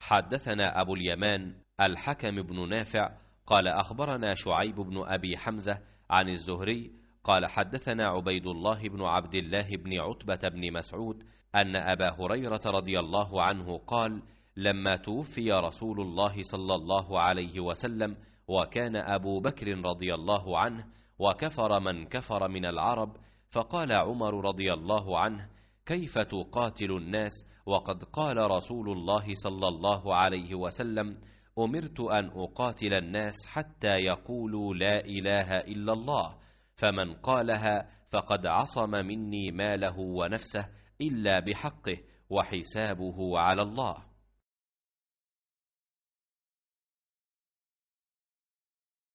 حدثنا أبو اليمان الحكم بن نافع قال أخبرنا شعيب بن أبي حمزة عن الزهري قال حدثنا عبيد الله بن عبد الله بن عتبة بن مسعود أن أبا هريرة رضي الله عنه قال لما توفي رسول الله صلى الله عليه وسلم وكان أبو بكر رضي الله عنه وكفر من كفر من العرب فقال عمر رضي الله عنه كيف تقاتل الناس وقد قال رسول الله صلى الله عليه وسلم امرت ان اقاتل الناس حتى يقولوا لا اله الا الله فمن قالها فقد عصم مني ماله ونفسه الا بحقه وحسابه على الله